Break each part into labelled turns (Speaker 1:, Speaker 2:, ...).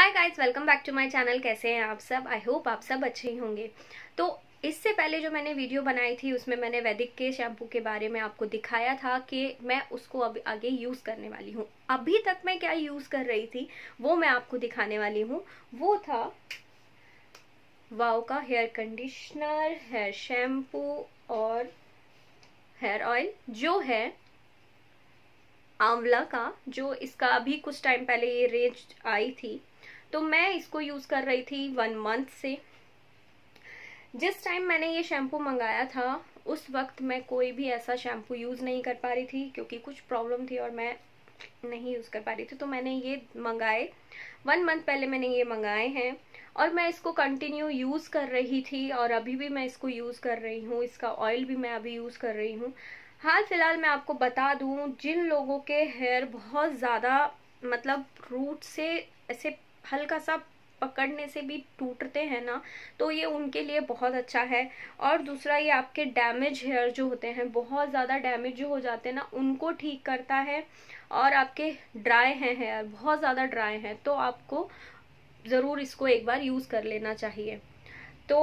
Speaker 1: hi guys welcome back to my channel कैसे हैं आप सब आई होप आप सब अच्छे ही होंगे तो इससे पहले जो मैंने वीडियो बनाई थी उसमें मैंने वैदिक के शैम्पू के बारे में आपको दिखाया था कि मैं उसको अब आगे यूज़ करने वाली हूँ अभी तक मैं क्या यूज़ कर रही थी वो मैं आपको दिखाने वाली हूँ वो था वाओ का हेयर कंडीशनर हेयर शैम्पू और हेयर ऑयल जो है आंवला का जो इसका अभी कुछ टाइम पहले ये रेंज आई थी तो मैं इसको यूज़ कर रही थी वन मंथ से जिस टाइम मैंने ये शैम्पू मंगाया था उस वक्त मैं कोई भी ऐसा शैम्पू यूज़ नहीं कर पा रही थी क्योंकि कुछ प्रॉब्लम थी और मैं नहीं यूज़ कर पा रही थी तो मैंने ये मंगाए वन मंथ पहले मैंने ये मंगाए हैं और मैं इसको कंटिन्यू यूज़ कर रही थी और अभी भी मैं इसको यूज़ कर रही हूँ इसका ऑयल भी मैं अभी यूज़ कर रही हूँ हाल फिलहाल मैं आपको बता दूँ जिन लोगों के हेयर बहुत ज़्यादा मतलब रूट से ऐसे हल्का सा पकड़ने से भी टूटते हैं ना तो ये उनके लिए बहुत अच्छा है और दूसरा ये आपके डैमेज हेयर जो होते हैं बहुत ज़्यादा डैमेज जो हो जाते हैं ना उनको ठीक करता है और आपके ड्राई हैं हेयर बहुत ज़्यादा ड्राई हैं तो आपको ज़रूर इसको एक बार यूज़ कर लेना चाहिए तो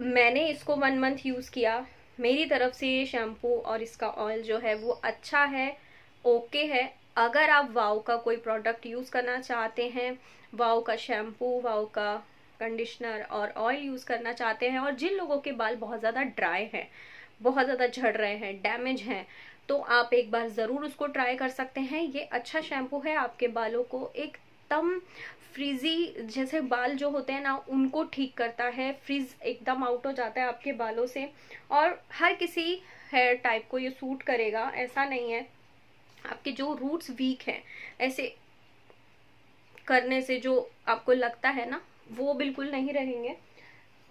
Speaker 1: मैंने इसको वन मंथ यूज़ किया मेरी तरफ से ये शैम्पू और इसका ऑयल जो है वो अच्छा है ओके है अगर आप वाओ का कोई प्रोडक्ट यूज़ करना चाहते हैं वाओ का शैम्पू वाओ का कंडीशनर और ऑयल यूज़ करना चाहते हैं और जिन लोगों के बाल बहुत ज़्यादा ड्राई हैं बहुत ज़्यादा झड़ रहे हैं डैमेज हैं तो आप एक बार ज़रूर उसको ट्राई कर सकते हैं ये अच्छा शैम्पू है आपके बालों को एक एकदम फ्रीजी जैसे बाल जो होते हैं ना उनको ठीक करता है फ्रीज एकदम आउट हो जाता है आपके बालों से और हर किसी हेयर टाइप को ये सूट करेगा ऐसा नहीं है आपके जो रूट्स वीक हैं ऐसे करने से जो आपको लगता है ना वो बिल्कुल नहीं रहेंगे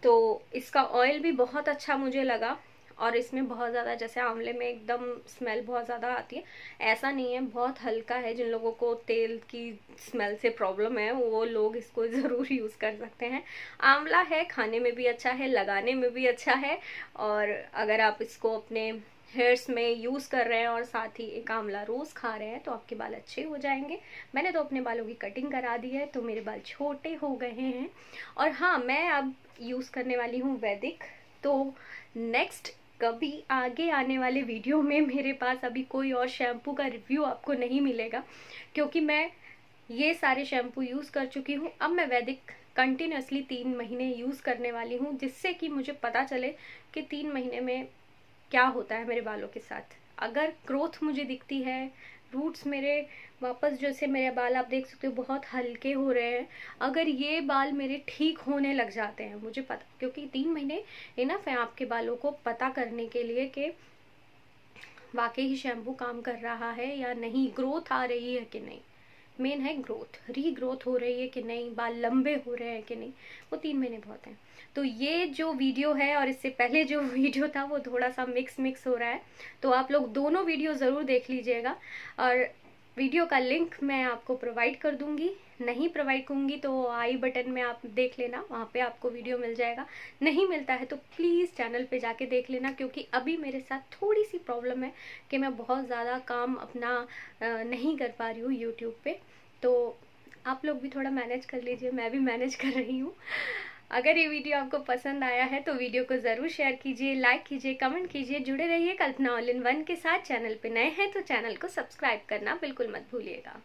Speaker 1: तो इसका ऑयल भी बहुत अच्छा मुझे लगा और इसमें बहुत ज़्यादा जैसे आंवले में एकदम स्मेल बहुत ज़्यादा आती है ऐसा नहीं है बहुत हल्का है जिन लोगों को तेल की स्मेल से प्रॉब्लम है वो लोग इसको ज़रूर यूज़ कर सकते हैं आंवला है खाने में भी अच्छा है लगाने में भी अच्छा है और अगर आप इसको अपने हेयर्स में यूज़ कर रहे हैं और साथ ही एक आंवला रोज़ खा रहे हैं तो आपके बाल अच्छे हो जाएंगे मैंने तो अपने बालों की कटिंग करा दी है तो मेरे बाल छोटे हो गए हैं और हाँ मैं अब यूज़ करने वाली हूँ वैदिक तो नेक्स्ट कभी आगे आने वाले वीडियो में मेरे पास अभी कोई और शैम्पू का रिव्यू आपको नहीं मिलेगा क्योंकि मैं ये सारे शैम्पू यूज़ कर चुकी हूँ अब मैं वैदिक कंटिन्यूसली तीन महीने यूज़ करने वाली हूँ जिससे कि मुझे पता चले कि तीन महीने में क्या होता है मेरे बालों के साथ अगर ग्रोथ मुझे दिखती है रूट्स मेरे वापस जैसे मेरे बाल आप देख सकते हो बहुत हल्के हो रहे हैं अगर ये बाल मेरे ठीक होने लग जाते हैं मुझे पता क्योंकि तीन महीने इनफ है आपके बालों को पता करने के लिए कि वाकई ही शैम्पू काम कर रहा है या नहीं ग्रोथ आ रही है कि नहीं मेन है ग्रोथ री ग्रोथ हो रही है कि नहीं बाल लंबे हो रहे हैं कि नहीं वो तीन महीने बहुत हैं तो ये जो वीडियो है और इससे पहले जो वीडियो था वो थोड़ा सा मिक्स मिक्स हो रहा है तो आप लोग दोनों वीडियो ज़रूर देख लीजिएगा और वीडियो का लिंक मैं आपको प्रोवाइड कर दूंगी नहीं प्रोवाइड करूँगी तो आई बटन में आप देख लेना वहाँ पे आपको वीडियो मिल जाएगा नहीं मिलता है तो प्लीज़ चैनल पे जाके देख लेना क्योंकि अभी मेरे साथ थोड़ी सी प्रॉब्लम है कि मैं बहुत ज़्यादा काम अपना नहीं कर पा रही हूँ यूट्यूब पर तो आप लोग भी थोड़ा मैनेज कर लीजिए मैं भी मैनेज कर रही हूँ अगर ये वीडियो आपको पसंद आया है तो वीडियो को ज़रूर शेयर कीजिए लाइक कीजिए कमेंट कीजिए जुड़े रहिए कल्पना ऑल इन वन के साथ चैनल पर नए हैं तो चैनल को सब्सक्राइब करना बिल्कुल मत भूलिएगा